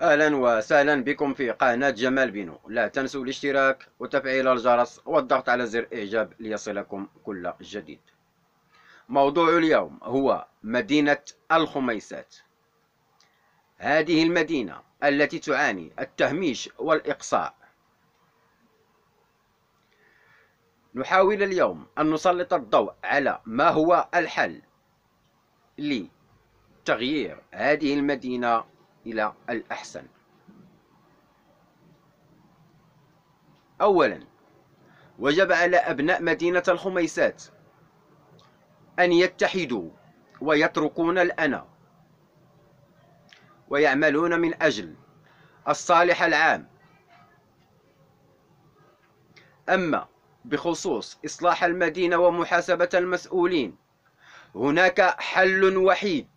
أهلا وسهلا بكم في قناة جمال بينو لا تنسوا الاشتراك وتفعيل الجرس والضغط على زر إعجاب ليصلكم كل جديد موضوع اليوم هو مدينة الخميسات هذه المدينة التي تعاني التهميش والإقصاء نحاول اليوم أن نسلط الضوء على ما هو الحل لتغيير هذه المدينة إلى الأحسن أولا وجب على أبناء مدينة الخميسات أن يتحدوا ويتركون الأنا ويعملون من أجل الصالح العام أما بخصوص إصلاح المدينة ومحاسبة المسؤولين هناك حل وحيد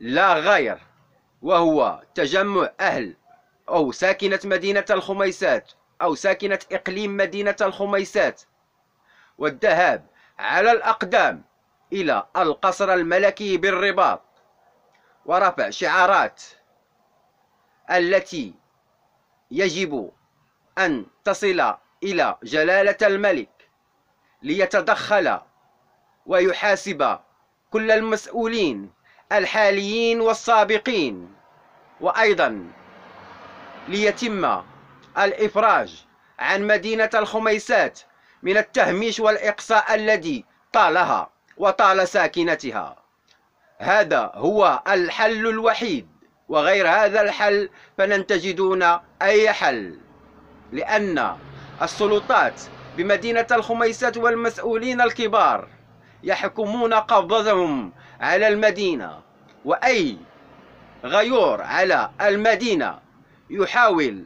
لا غير وهو تجمع أهل أو ساكنة مدينة الخميسات أو ساكنة إقليم مدينة الخميسات والذهاب على الأقدام إلى القصر الملكي بالرباط ورفع شعارات التي يجب أن تصل إلى جلالة الملك ليتدخل ويحاسب كل المسؤولين الحاليين والسابقين وأيضا ليتم الإفراج عن مدينة الخميسات من التهميش والإقصاء الذي طالها وطال ساكنتها هذا هو الحل الوحيد وغير هذا الحل فلن تجدون أي حل لأن السلطات بمدينة الخميسات والمسؤولين الكبار يحكمون قبضتهم على المدينة وأي غيور على المدينة يحاول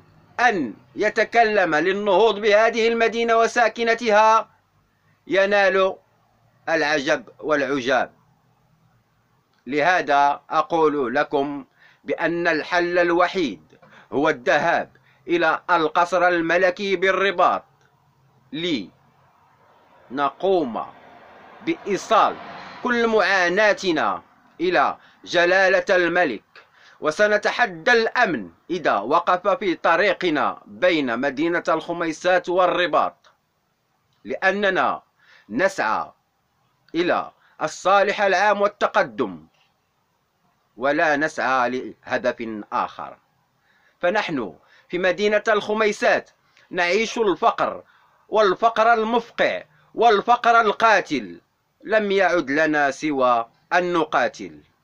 أن يتكلم للنهوض بهذه المدينة وساكنتها ينال العجب والعجاب لهذا أقول لكم بأن الحل الوحيد هو الذهاب إلى القصر الملكي بالرباط لنقوم بإيصال كل معاناتنا إلى جلالة الملك وسنتحدى الأمن إذا وقف في طريقنا بين مدينة الخميسات والرباط لأننا نسعى إلى الصالح العام والتقدم ولا نسعى لهدف آخر فنحن في مدينة الخميسات نعيش الفقر والفقر المفقع والفقر القاتل لم يعد لنا سوى أن نقاتل